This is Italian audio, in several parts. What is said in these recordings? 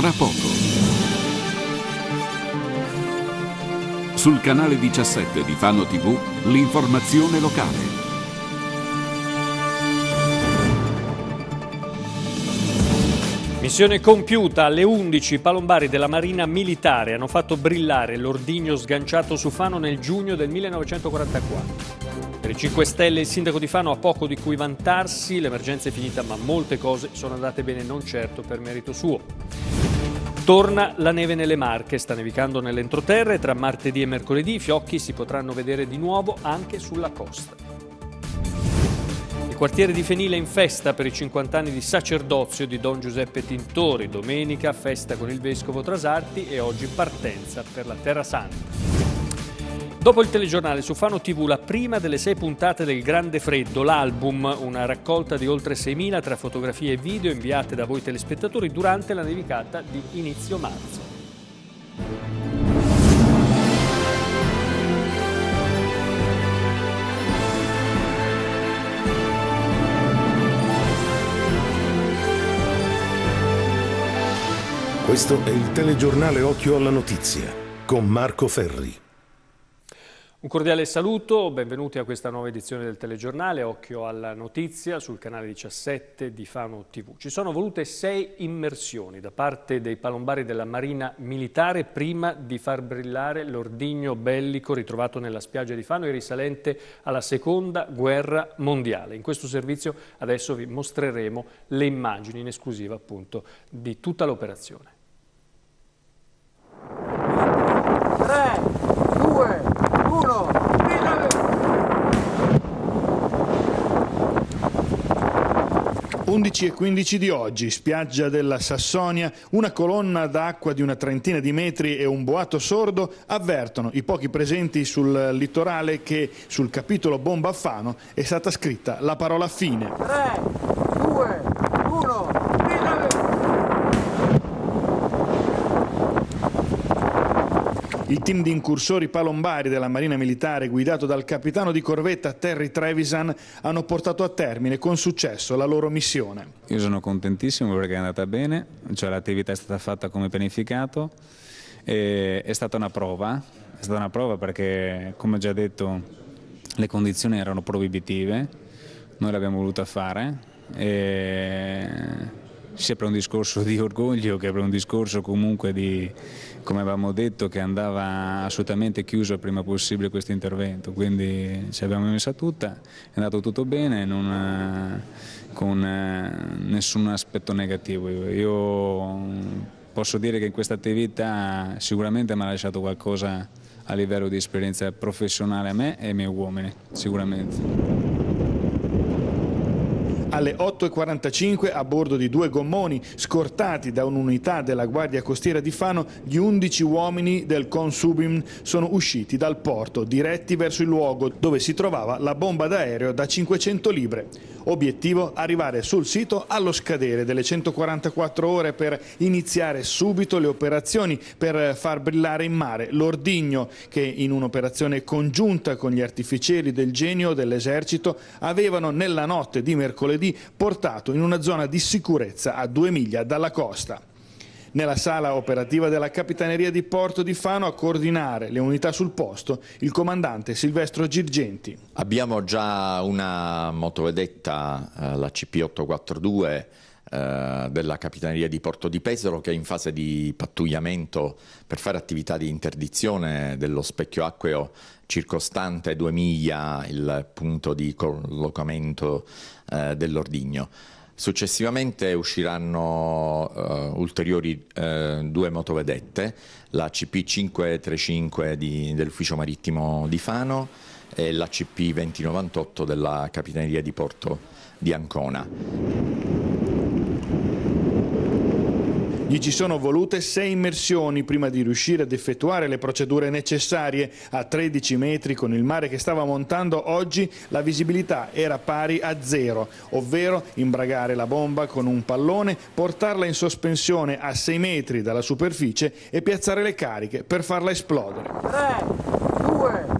tra poco. Sul canale 17 di Fano TV, l'informazione locale. Missione compiuta alle 11 i palombari della Marina Militare hanno fatto brillare l'ordigno sganciato su Fano nel giugno del 1944. Per i 5 Stelle il sindaco di Fano ha poco di cui vantarsi, l'emergenza è finita ma molte cose sono andate bene non certo per merito suo. Torna la neve nelle Marche, sta nevicando nell'entroterra e tra martedì e mercoledì i fiocchi si potranno vedere di nuovo anche sulla costa. Il quartiere di Fenile in festa per i 50 anni di sacerdozio di Don Giuseppe Tintori, domenica festa con il vescovo Trasarti e oggi partenza per la Terra Santa. Dopo il telegiornale su Fano TV, la prima delle sei puntate del Grande Freddo, l'album, una raccolta di oltre 6.000 tra fotografie e video inviate da voi telespettatori durante la nevicata di inizio marzo. Questo è il telegiornale Occhio alla Notizia con Marco Ferri. Un cordiale saluto, benvenuti a questa nuova edizione del telegiornale Occhio alla notizia sul canale 17 di Fano TV. Ci sono volute sei immersioni da parte dei palombari della Marina Militare prima di far brillare l'ordigno bellico ritrovato nella spiaggia di Fano e risalente alla Seconda Guerra Mondiale. In questo servizio adesso vi mostreremo le immagini in esclusiva appunto di tutta l'operazione. 11 e 15 di oggi, spiaggia della Sassonia, una colonna d'acqua di una trentina di metri e un boato sordo avvertono i pochi presenti sul litorale che sul capitolo Bomba Fano è stata scritta la parola fine. 3, 2, 1. Il team di incursori palombari della Marina Militare, guidato dal capitano di corvetta Terry Trevisan, hanno portato a termine con successo la loro missione. Io sono contentissimo perché è andata bene, cioè l'attività è stata fatta come pianificato, è stata una prova, è stata una prova perché, come già detto, le condizioni erano proibitive, noi l'abbiamo voluta fare, e sia per un discorso di orgoglio che per un discorso comunque di come avevamo detto che andava assolutamente chiuso il prima possibile questo intervento, quindi ci abbiamo messa tutta, è andato tutto bene, non, eh, con eh, nessun aspetto negativo. Io posso dire che in questa attività sicuramente mi ha lasciato qualcosa a livello di esperienza professionale a me e ai miei uomini, sicuramente alle 8.45 a bordo di due gommoni scortati da un'unità della Guardia Costiera di Fano gli 11 uomini del Consubim sono usciti dal porto diretti verso il luogo dove si trovava la bomba d'aereo da 500 libre. Obiettivo arrivare sul sito allo scadere delle 144 ore per iniziare subito le operazioni per far brillare in mare l'ordigno che in un'operazione congiunta con gli artificieri del genio dell'esercito avevano nella notte di mercoledì piedi portato in una zona di sicurezza a due miglia dalla costa. Nella sala operativa della Capitaneria di Porto di Fano a coordinare le unità sul posto il comandante Silvestro Girgenti. Abbiamo già una motovedetta, eh, la CP842, eh, della Capitaneria di Porto di Pesaro che è in fase di pattugliamento per fare attività di interdizione dello specchio acqueo circostante 2 miglia il punto di collocamento eh, dell'ordigno. Successivamente usciranno uh, ulteriori uh, due motovedette, la CP535 dell'Ufficio Marittimo di Fano e la CP2098 della Capitaneria di Porto di Ancona. Gli ci sono volute sei immersioni prima di riuscire ad effettuare le procedure necessarie. A 13 metri con il mare che stava montando oggi la visibilità era pari a zero, ovvero imbragare la bomba con un pallone, portarla in sospensione a 6 metri dalla superficie e piazzare le cariche per farla esplodere. 3, 2,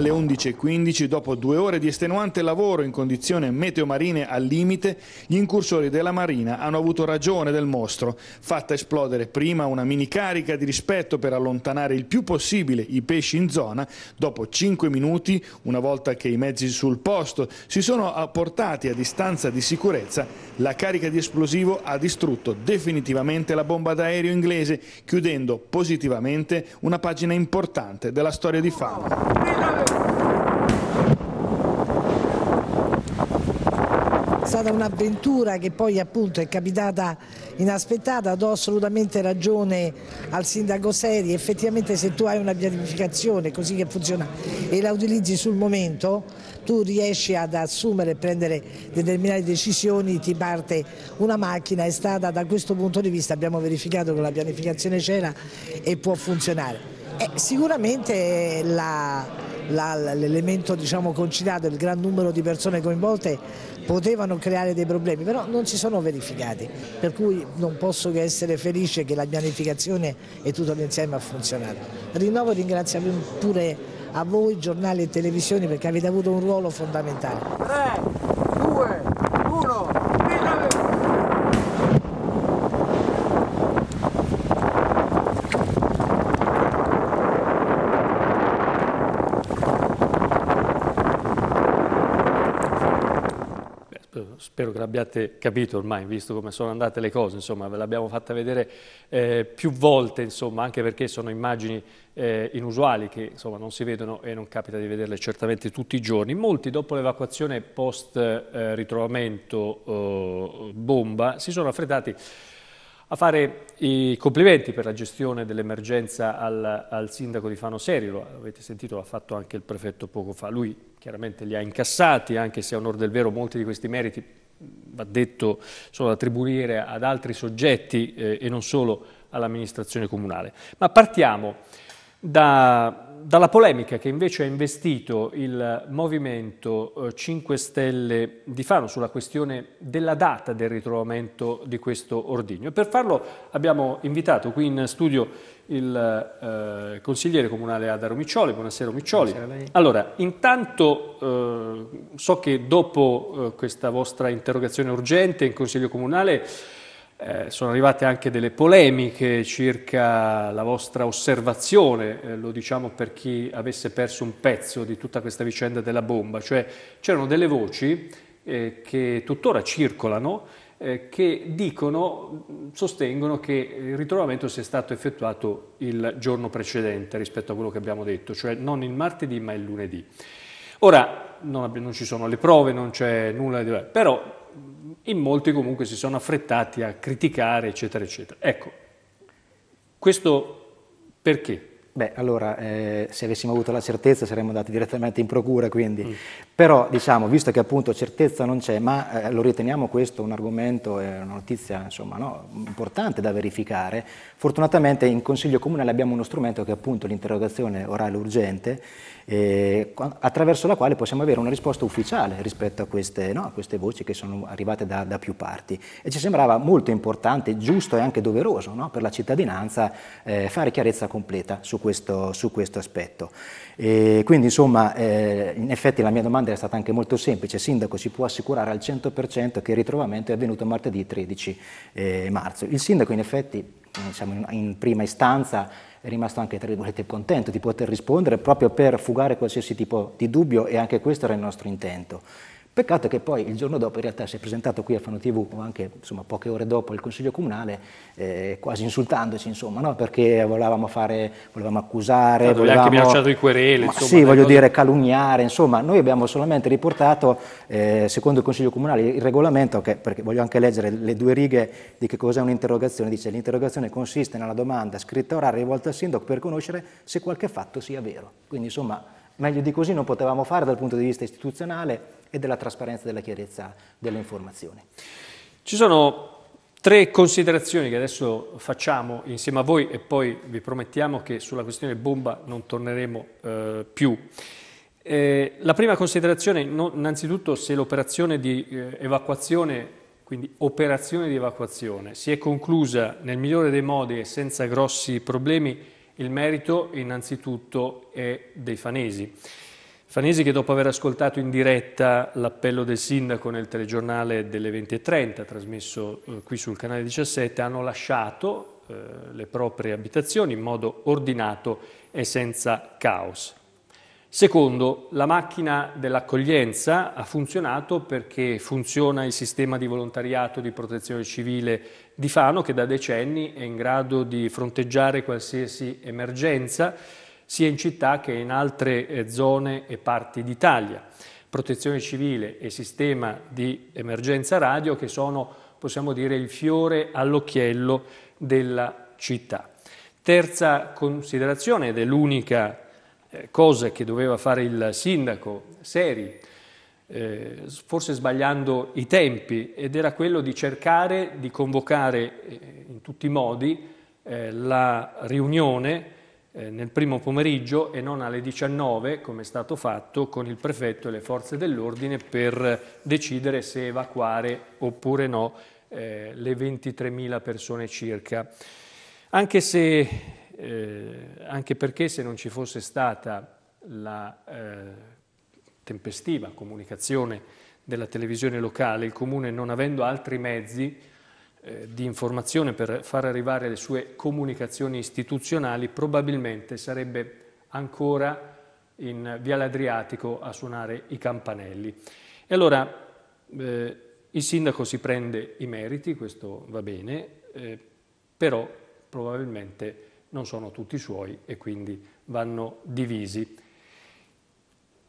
Alle 11.15, dopo due ore di estenuante lavoro in condizioni meteomarine al limite, gli incursori della Marina hanno avuto ragione del mostro, fatta esplodere prima una mini carica di rispetto per allontanare il più possibile i pesci in zona, dopo cinque minuti, una volta che i mezzi sul posto si sono portati a distanza di sicurezza, la carica di esplosivo ha distrutto definitivamente la bomba d'aereo inglese, chiudendo positivamente una pagina importante della storia di Fano. stata un'avventura che poi appunto è capitata inaspettata, do assolutamente ragione al sindaco Seri, effettivamente se tu hai una pianificazione così che funziona e la utilizzi sul momento, tu riesci ad assumere e prendere determinate decisioni, ti parte una macchina, è stata da questo punto di vista, abbiamo verificato che la pianificazione c'era e può funzionare. Eh, sicuramente la l'elemento diciamo, concitato, il gran numero di persone coinvolte potevano creare dei problemi, però non si sono verificati, per cui non posso che essere felice che la pianificazione e tutto l'insieme ha funzionato. Rinnovo e ringrazio pure a voi, giornali e televisioni, perché avete avuto un ruolo fondamentale. 3, 2, 1, spero che l'abbiate capito ormai, visto come sono andate le cose, insomma, ve l'abbiamo fatta vedere eh, più volte, insomma, anche perché sono immagini eh, inusuali che insomma, non si vedono e non capita di vederle certamente tutti i giorni. Molti dopo l'evacuazione post eh, ritrovamento oh, bomba si sono affrettati a fare i complimenti per la gestione dell'emergenza al, al, sindaco di Fano Serio, lo avete sentito, l'ha fatto anche il prefetto poco fa. Lui chiaramente li ha incassati, anche se a onore del vero molti di questi meriti va detto, sono da attribuire ad altri soggetti eh, e non solo all'amministrazione comunale. Ma partiamo da, dalla polemica che invece ha investito il Movimento 5 eh, Stelle di Fano sulla questione della data del ritrovamento di questo ordigno. Per farlo abbiamo invitato qui in studio il eh, consigliere comunale Adaro Miccioli. Buonasera Miccioli. Buonasera allora, intanto eh, so che dopo eh, questa vostra interrogazione urgente in Consiglio Comunale eh, sono arrivate anche delle polemiche circa la vostra osservazione, eh, lo diciamo per chi avesse perso un pezzo di tutta questa vicenda della bomba, cioè c'erano delle voci eh, che tuttora circolano eh, che dicono, sostengono che il ritrovamento sia stato effettuato il giorno precedente rispetto a quello che abbiamo detto, cioè non il martedì ma il lunedì. Ora non, non ci sono le prove, non c'è nulla di... però in molti comunque si sono affrettati a criticare, eccetera, eccetera. Ecco, questo perché? Beh, allora, eh, se avessimo avuto la certezza saremmo andati direttamente in procura, quindi mm. Però, diciamo, visto che appunto certezza non c'è, ma eh, lo riteniamo questo un argomento e una notizia insomma, no, importante da verificare, fortunatamente in Consiglio Comunale abbiamo uno strumento che è appunto l'interrogazione orale urgente, eh, attraverso la quale possiamo avere una risposta ufficiale rispetto a queste, no, a queste voci che sono arrivate da, da, più parti. E ci sembrava molto importante, giusto e anche doveroso no, per la cittadinanza eh, fare chiarezza completa su questo, su questo aspetto. E quindi, insomma, eh, in effetti la mia domanda domanda è stata anche molto semplice. Sindaco, ci può assicurare al 100% che il ritrovamento è avvenuto martedì 13 eh, marzo? Il sindaco, in effetti, diciamo, in, in prima istanza è rimasto anche, tra virgolette, contento di poter rispondere proprio per fugare qualsiasi tipo di dubbio e anche questo era il nostro intento. Peccato che poi il giorno dopo in realtà si è presentato qui a Fano TV, anche insomma, poche ore dopo il Consiglio Comunale, eh, quasi insultandoci, insomma, no? perché volevamo, fare, volevamo accusare, certo, volevamo... anche minacciato di querele, insomma. Sì, voglio cose... dire, calunniare, insomma, noi abbiamo solamente riportato, eh, secondo il Consiglio Comunale, il regolamento, che, perché voglio anche leggere le due righe di che cos'è un'interrogazione, dice l'interrogazione consiste nella domanda scritta orale rivolta al sindaco per conoscere se qualche fatto sia vero. Quindi, insomma, Meglio di così non potevamo fare dal punto di vista istituzionale e della trasparenza e della chiarezza delle informazioni. Ci sono tre considerazioni che adesso facciamo insieme a voi e poi vi promettiamo che sulla questione bomba non torneremo eh, più. Eh, la prima considerazione, innanzitutto, se l'operazione di eh, evacuazione, quindi operazione di evacuazione, si è conclusa nel migliore dei modi e senza grossi problemi, il merito innanzitutto è dei fanesi. Fanesi che dopo aver ascoltato in diretta l'appello del sindaco nel telegiornale delle 20.30, trasmesso eh, qui sul canale 17, hanno lasciato eh, le proprie abitazioni in modo ordinato e senza caos. Secondo, la macchina dell'accoglienza ha funzionato perché funziona il sistema di volontariato di protezione civile di Fano che da decenni è in grado di fronteggiare qualsiasi emergenza sia in città che in altre eh, zone e parti d'Italia. Protezione civile e sistema di emergenza radio che sono, possiamo dire, il fiore all'occhiello della città. Terza considerazione ed è l'unica eh, cose che doveva fare il sindaco, seri, eh, forse sbagliando i tempi, ed era quello di cercare di convocare eh, in tutti i modi eh, la riunione eh, nel primo pomeriggio e non alle 19, come è stato fatto, con il prefetto e le forze dell'ordine per decidere se evacuare oppure no eh, le 23.000 persone circa. Anche se eh, anche perché se non ci fosse stata la eh, tempestiva comunicazione della televisione locale, il comune non avendo altri mezzi eh, di informazione per far arrivare le sue comunicazioni istituzionali, probabilmente sarebbe ancora in Viale Adriatico a suonare i campanelli. E allora eh, il sindaco si prende i meriti, questo va bene, eh, però probabilmente non sono tutti suoi e quindi vanno divisi.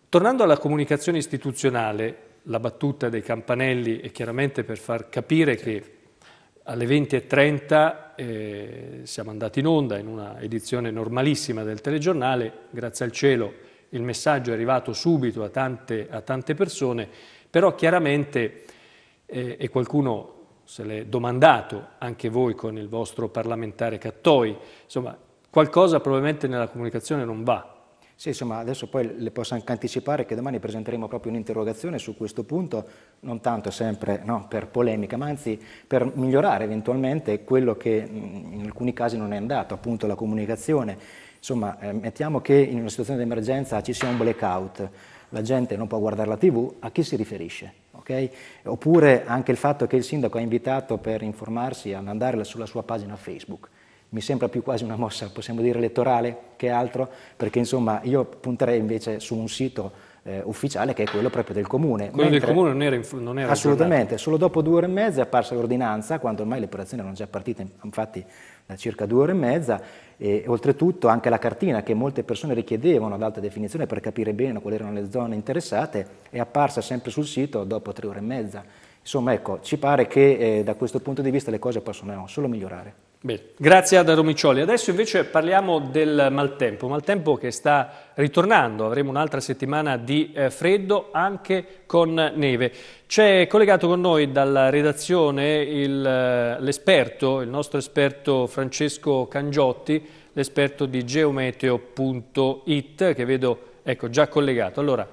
Tornando alla comunicazione istituzionale, la battuta dei campanelli è chiaramente per far capire che alle 20.30 eh, siamo andati in onda in una edizione normalissima del telegiornale, grazie al cielo il messaggio è arrivato subito a tante, a tante persone, però chiaramente, eh, e qualcuno se l'è domandato anche voi con il vostro parlamentare Cattoi, insomma qualcosa probabilmente nella comunicazione non va. Sì, insomma, adesso poi le posso anche anticipare che domani presenteremo proprio un'interrogazione su questo punto, non tanto sempre no, per polemica, ma anzi per migliorare eventualmente quello che in alcuni casi non è andato, appunto la comunicazione. Insomma, eh, mettiamo che in una situazione di emergenza ci sia un blackout, la gente non può guardare la TV, a chi si riferisce? Okay? Oppure anche il fatto che il sindaco ha invitato per informarsi ad andare sulla sua pagina Facebook. Mi sembra più quasi una mossa, possiamo dire, elettorale che altro, perché insomma io punterei invece su un sito eh, ufficiale che è quello proprio del comune. Quello Mentre, del comune non era, inf- non era Assolutamente, giornata. solo dopo due ore e mezza è apparsa l'ordinanza, quando ormai le operazioni erano già partite, infatti circa due ore e mezza e oltretutto anche la cartina che molte persone richiedevano ad alta definizione per capire bene quali erano le zone interessate è apparsa sempre sul sito dopo tre ore e mezza. Insomma, ecco, ci pare che eh, da questo punto di vista le cose possono solo migliorare. Bene, grazie Ada Romiccioli. Adesso invece parliamo del maltempo, maltempo che sta ritornando, avremo un'altra settimana di eh, freddo anche con neve. C'è collegato con noi dalla redazione eh, l'esperto, il, il nostro esperto Francesco Cangiotti, l'esperto di geometeo.it che vedo ecco, già collegato. Allora,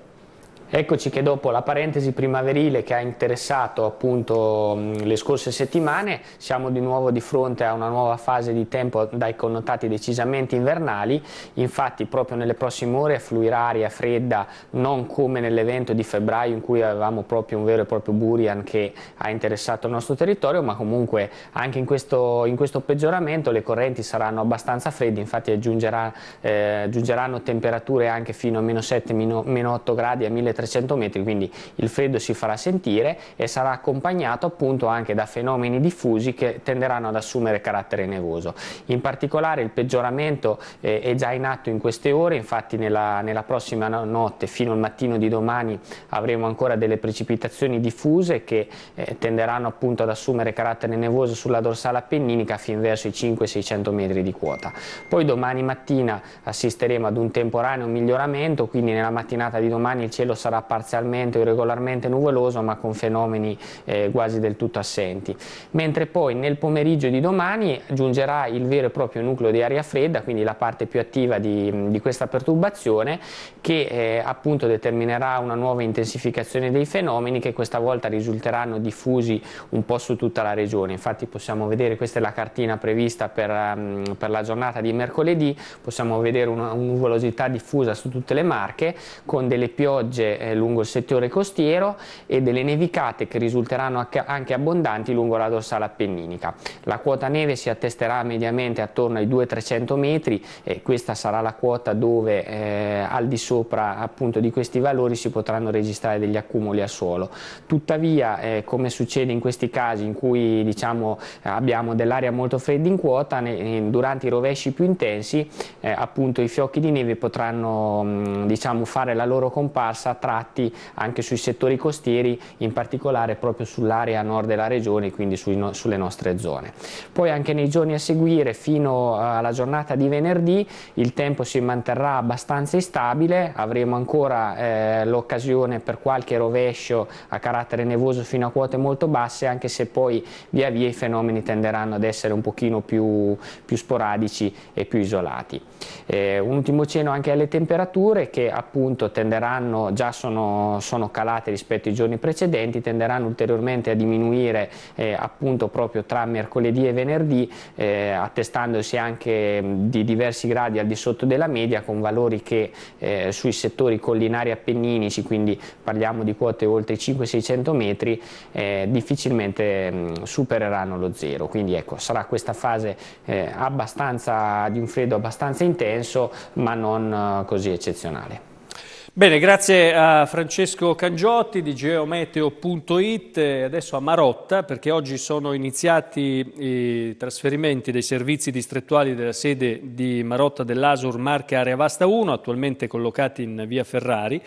Eccoci che dopo la parentesi primaverile che ha interessato appunto mm, le scorse settimane siamo di nuovo di fronte a una nuova fase di tempo dai connotati decisamente invernali, infatti proprio nelle prossime ore fluirà aria fredda non come nell'evento di febbraio in cui avevamo proprio un vero e proprio burian che ha interessato il nostro territorio ma comunque anche in questo, in questo peggioramento le correnti saranno abbastanza fredde, infatti aggiungerà, eh, aggiungeranno temperature anche fino a meno 7, meno, 8 gradi a 1300 300 metri, quindi il freddo si farà sentire e sarà accompagnato appunto anche da fenomeni diffusi che tenderanno ad assumere carattere nevoso. In particolare il peggioramento eh, è già in atto in queste ore, infatti nella, nella prossima notte fino al mattino di domani avremo ancora delle precipitazioni diffuse che eh, tenderanno appunto ad assumere carattere nevoso sulla dorsale appenninica fin verso i 500-600 metri di quota. Poi domani mattina assisteremo ad un temporaneo miglioramento, quindi nella mattinata di domani il cielo sarà sarà parzialmente o irregolarmente nuvoloso ma con fenomeni eh, quasi del tutto assenti. Mentre poi nel pomeriggio di domani giungerà il vero e proprio nucleo di aria fredda, quindi la parte più attiva di, di questa perturbazione che eh, appunto determinerà una nuova intensificazione dei fenomeni che questa volta risulteranno diffusi un po' su tutta la regione. Infatti possiamo vedere, questa è la cartina prevista per, um, per la giornata di mercoledì, possiamo vedere una, una nuvolosità diffusa su tutte le marche con delle piogge eh, lungo il settore costiero e delle nevicate che risulteranno anche abbondanti lungo la dorsale appenninica. La quota neve si attesterà mediamente attorno ai 200-300 metri e questa sarà la quota dove eh, al di sopra appunto di questi valori si potranno registrare degli accumuli al suolo. Tuttavia eh, come succede in questi casi in cui diciamo, abbiamo dell'aria molto fredda in quota, ne, eh, durante i rovesci più intensi eh, appunto i fiocchi di neve potranno mh, mm, diciamo, fare la loro comparsa tra tratti anche sui settori costieri, in particolare proprio sull'area nord della regione, quindi no, sulle nostre zone. Poi anche nei giorni a seguire, fino eh, alla giornata di venerdì, il tempo si manterrà abbastanza instabile, avremo ancora eh, l'occasione per qualche rovescio a carattere nevoso fino a quote molto basse, anche se poi via via i fenomeni tenderanno ad essere un pochino più, più sporadici e più isolati. Eh, un ultimo cenno anche alle temperature che appunto tenderanno già sono, sono, calate rispetto ai giorni precedenti, tenderanno ulteriormente a diminuire eh, appunto proprio tra mercoledì e venerdì, eh, attestandosi anche di diversi gradi al di sotto della media, con valori che eh, sui settori collinari appenninici, quindi parliamo di quote oltre i 500-600 metri, eh, difficilmente mh, supereranno lo zero. Quindi ecco, sarà questa fase eh, abbastanza di un freddo abbastanza intenso, ma non eh, così eccezionale. Bene, grazie a Francesco Cangiotti di geometeo.it, adesso a Marotta perché oggi sono iniziati i trasferimenti dei servizi distrettuali della sede di Marotta dell'Asur Marche Area Vasta 1, attualmente collocati in via Ferrari,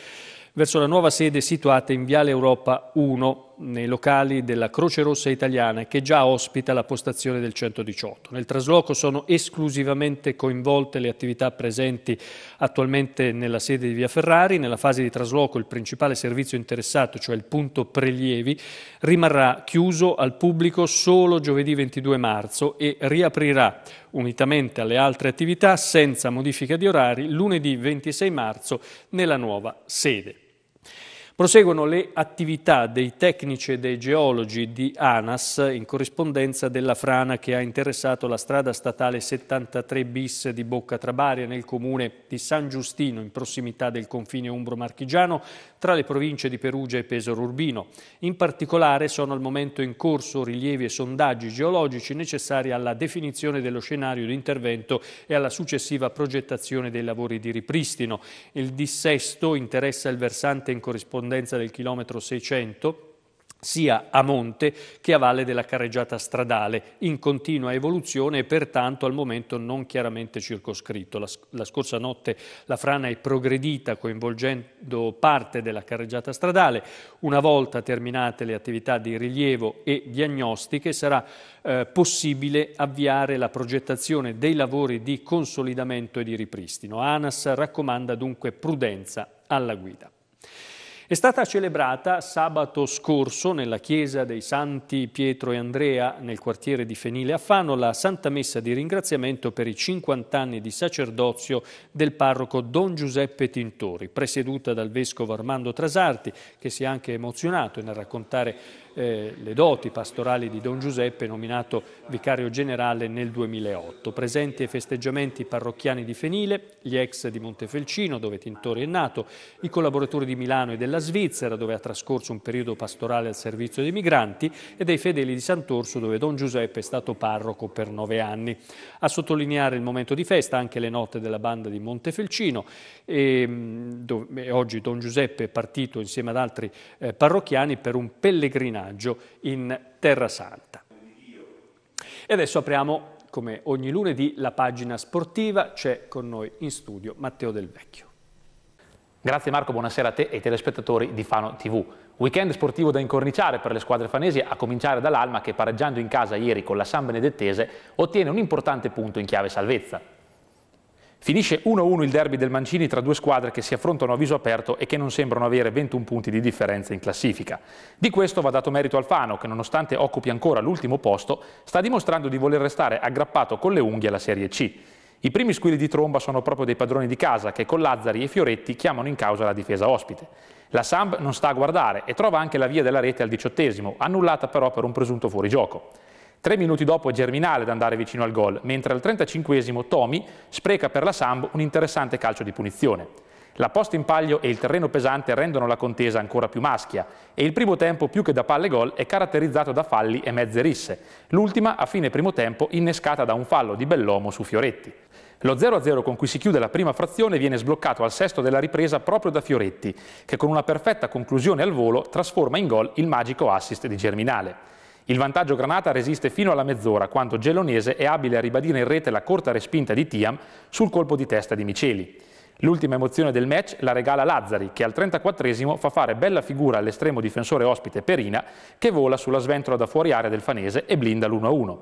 verso la nuova sede situata in Viale Europa 1 nei locali della Croce Rossa Italiana che già ospita la postazione del 118. Nel trasloco sono esclusivamente coinvolte le attività presenti attualmente nella sede di Via Ferrari. Nella fase di trasloco il principale servizio interessato, cioè il punto prelievi, rimarrà chiuso al pubblico solo giovedì 22 marzo e riaprirà unitamente alle altre attività senza modifica di orari lunedì 26 marzo nella nuova sede. Proseguono le attività dei tecnici e dei geologi di ANAS in corrispondenza della frana che ha interessato la strada statale 73 bis di Bocca Trabaria nel comune di San Giustino in prossimità del confine umbro-marchigiano tra le province di Perugia e Pesaro Urbino. In particolare sono al momento in corso rilievi e sondaggi geologici necessari alla definizione dello scenario di intervento e alla successiva progettazione dei lavori di ripristino. Il dissesto interessa il versante in corrispondenza corrispondenza del chilometro 600 sia a monte che a valle della carreggiata stradale, in continua evoluzione e pertanto al momento non chiaramente circoscritto. La, la, scorsa notte la frana è progredita coinvolgendo parte della carreggiata stradale. Una volta terminate le attività di rilievo e diagnostiche sarà eh, possibile avviare la progettazione dei lavori di consolidamento e di ripristino. ANAS raccomanda dunque prudenza alla guida. È stata celebrata sabato scorso nella chiesa dei Santi Pietro e Andrea nel quartiere di Fenile a Fano la Santa Messa di ringraziamento per i 50 anni di sacerdozio del parroco Don Giuseppe Tintori, presieduta dal vescovo Armando Trasarti che si è anche emozionato nel raccontare eh, le doti pastorali di Don Giuseppe, nominato vicario generale nel 2008. Presenti ai festeggiamenti parrocchiani di Fenile, gli ex di Montefelcino, dove Tintori è nato, i collaboratori di Milano e della Svizzera, dove ha trascorso un periodo pastorale al servizio dei migranti, e dei fedeli di Sant'Orso, dove Don Giuseppe è stato parroco per nove anni. A sottolineare il momento di festa anche le note della banda di Montefelcino, ehm, e, dove, oggi Don Giuseppe è partito insieme ad altri eh, parrocchiani per un pellegrinaggio pellegrinaggio in Terra Santa. E adesso apriamo, come ogni lunedì, la pagina sportiva. C'è con noi in studio Matteo Del Vecchio. Grazie Marco, buonasera a te e ai telespettatori di Fano TV. Weekend sportivo da incorniciare per le squadre fanesi, a cominciare dall'Alma che pareggiando in casa ieri con la San Benedettese ottiene un importante punto in chiave salvezza. Finisce 1-1 il derby del Mancini tra due squadre che si affrontano a viso aperto e che non sembrano avere 21 punti di differenza in classifica. Di questo va dato merito al Fano, che nonostante occupi ancora l'ultimo posto, sta dimostrando di voler restare aggrappato con le unghie alla Serie C. I primi squilli di tromba sono proprio dei padroni di casa che con Lazzari e Fioretti chiamano in causa la difesa ospite. La Samb non sta a guardare e trova anche la via della rete al diciottesimo, annullata però per un presunto fuorigioco. Tre minuti dopo è Germinale ad andare vicino al gol, mentre al 35esimo Tomi spreca per la Sambo un interessante calcio di punizione. La posta in palio e il terreno pesante rendono la contesa ancora più maschia e il primo tempo più che da palle gol è caratterizzato da falli e mezze risse, l'ultima a fine primo tempo innescata da un fallo di Bellomo su Fioretti. Lo 0-0 con cui si chiude la prima frazione viene sbloccato al sesto della ripresa proprio da Fioretti, che con una perfetta conclusione al volo trasforma in gol il magico assist di Germinale. Il vantaggio Granata resiste fino alla mezz'ora, quanto Gelonese è abile a ribadire in rete la corta respinta di Tiam sul colpo di testa di Miceli. L'ultima emozione del match la regala Lazzari, che al 34 fa fare bella figura all'estremo difensore ospite Perina, che vola sulla sventola da fuori area del Fanese e blinda l'1-1.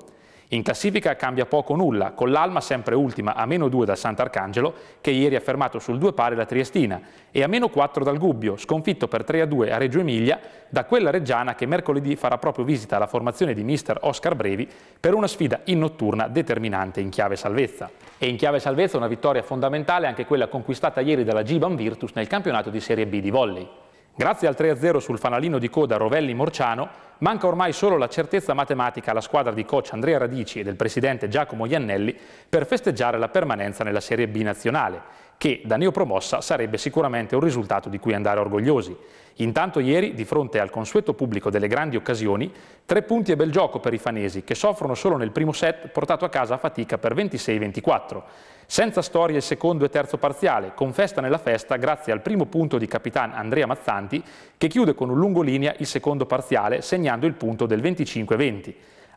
In classifica cambia poco o nulla, con l'Alma sempre ultima a meno 2 dal Sant'Arcangelo, che ieri ha fermato sul 2 pari la Triestina, e a meno 4 dal Gubbio, sconfitto per 3 a 2 a Reggio Emilia da quella reggiana che mercoledì farà proprio visita alla formazione di mister Oscar Brevi per una sfida in notturna determinante in chiave salvezza. E in chiave salvezza una vittoria fondamentale anche quella conquistata ieri dalla Giban Virtus nel campionato di Serie B di volley. Grazie al 3-0 sul fanalino di coda Rovelli-Morciano, manca ormai solo la certezza matematica alla squadra di coach Andrea Radici e del presidente Giacomo Iannelli per festeggiare la permanenza nella Serie B nazionale che da neopromossa sarebbe sicuramente un risultato di cui andare orgogliosi. Intanto ieri, di fronte al consueto pubblico delle grandi occasioni, tre punti e bel gioco per i fanesi, che soffrono solo nel primo set portato a casa a fatica per 26-24. Senza storie il secondo e terzo parziale, con festa nella festa grazie al primo punto di capitan Andrea Mazzanti, che chiude con un lungo linea il secondo parziale, segnando segnando il punto del 25-20.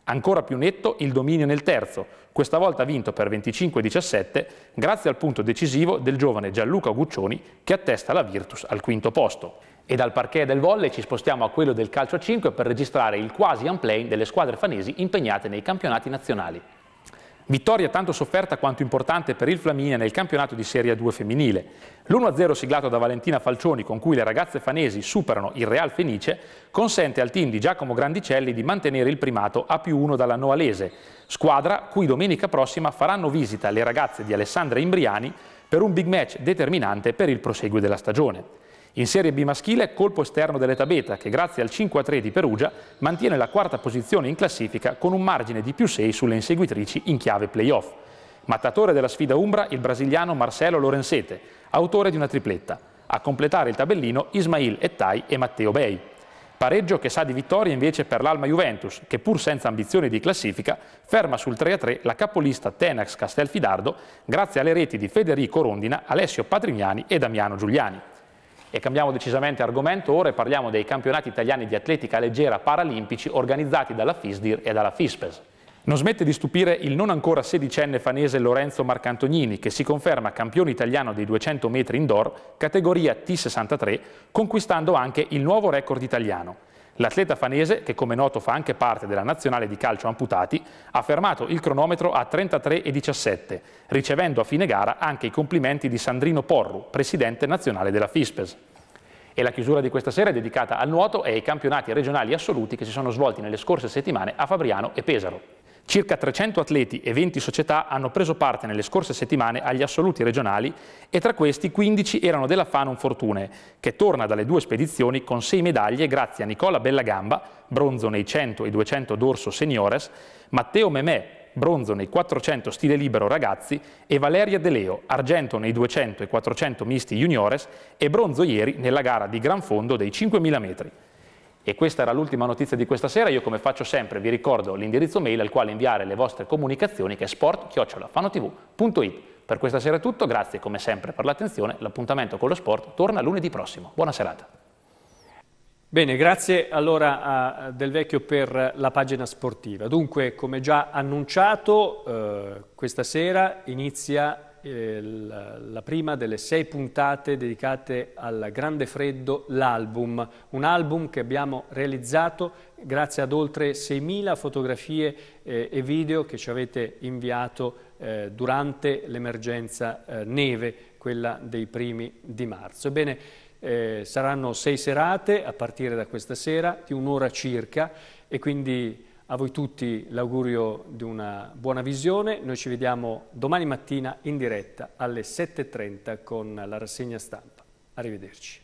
Ancora più netto il dominio nel terzo, questa volta vinto per 25-17 grazie al punto decisivo del giovane Gianluca Guccioni che attesta la Virtus al quinto posto. E dal parquet del volley ci spostiamo a quello del calcio a 5 per registrare il quasi unplaying delle squadre fanesi impegnate nei campionati nazionali. Vittoria tanto sofferta quanto importante per il Flaminia nel campionato di Serie 2 femminile. L'1-0 siglato da Valentina Falcioni con cui le ragazze fanesi superano il Real Fenice consente al team di Giacomo Grandicelli di mantenere il primato a più 1 dalla Noalese, squadra cui domenica prossima faranno visita le ragazze di Alessandra Imbriani per un big match determinante per il proseguo della stagione. In Serie B maschile colpo esterno dell'Eta Beta che grazie al 5-3 di Perugia mantiene la quarta posizione in classifica con un margine di più 6 sulle inseguitrici in chiave playoff. Mattatore della sfida Umbra il brasiliano Marcelo Lorenzete, autore di una tripletta. A completare il tabellino Ismail Ettai e Matteo Bei. Pareggio che sa di vittoria invece per l'Alma Juventus, che pur senza ambizioni di classifica ferma sul 3-3 la capolista Tenax Castelfidardo grazie alle reti di Federico Rondina, Alessio Patrignani e Damiano Giuliani. E cambiamo decisamente argomento ora parliamo dei campionati italiani di atletica leggera paralimpici organizzati dalla FISDIR e dalla FISPES. Non smette di stupire il non ancora sedicenne fanese Lorenzo Marcantonini, che si conferma campione italiano dei 200 metri indoor, categoria T63, conquistando anche il nuovo record italiano. L'atleta fanese, che come noto fa anche parte della nazionale di calcio amputati, ha fermato il cronometro a 33,17, ricevendo a fine gara anche i complimenti di Sandrino Porru, presidente nazionale della FISPES. E la chiusura di questa sera è dedicata al nuoto e ai campionati regionali assoluti che si sono svolti nelle scorse settimane a Fabriano e Pesaro. Circa 300 atleti e 20 società hanno preso parte nelle scorse settimane agli assoluti regionali e tra questi 15 erano della Fanon Fortune, che torna dalle due spedizioni con 6 medaglie grazie a Nicola Bellagamba, bronzo nei 100 e 200 dorso seniores, Matteo Memè, bronzo nei 400 stile libero ragazzi e Valeria De Leo, argento nei 200 e 400 misti juniores e bronzo ieri nella gara di gran fondo dei 5.000 metri. E questa era l'ultima notizia di questa sera. Io come faccio sempre vi ricordo l'indirizzo mail al quale inviare le vostre comunicazioni che è sport-fanotv.it. Per questa sera è tutto, grazie come sempre per l'attenzione. L'appuntamento con lo sport torna lunedì prossimo. Buona serata. Bene, grazie allora a Del Vecchio per la pagina sportiva. Dunque, come già annunciato, eh, questa sera inizia eh, la, prima delle sei puntate dedicate al Grande Freddo, l'album, un album che abbiamo realizzato grazie ad oltre 6.000 fotografie eh, e video che ci avete inviato eh, durante l'emergenza eh, neve, quella dei primi di marzo. Ebbene, eh, saranno sei serate a partire da questa sera, di un'ora circa, e quindi a voi tutti l'augurio di una buona visione, noi ci vediamo domani mattina in diretta alle 7.30 con la rassegna stampa. Arrivederci.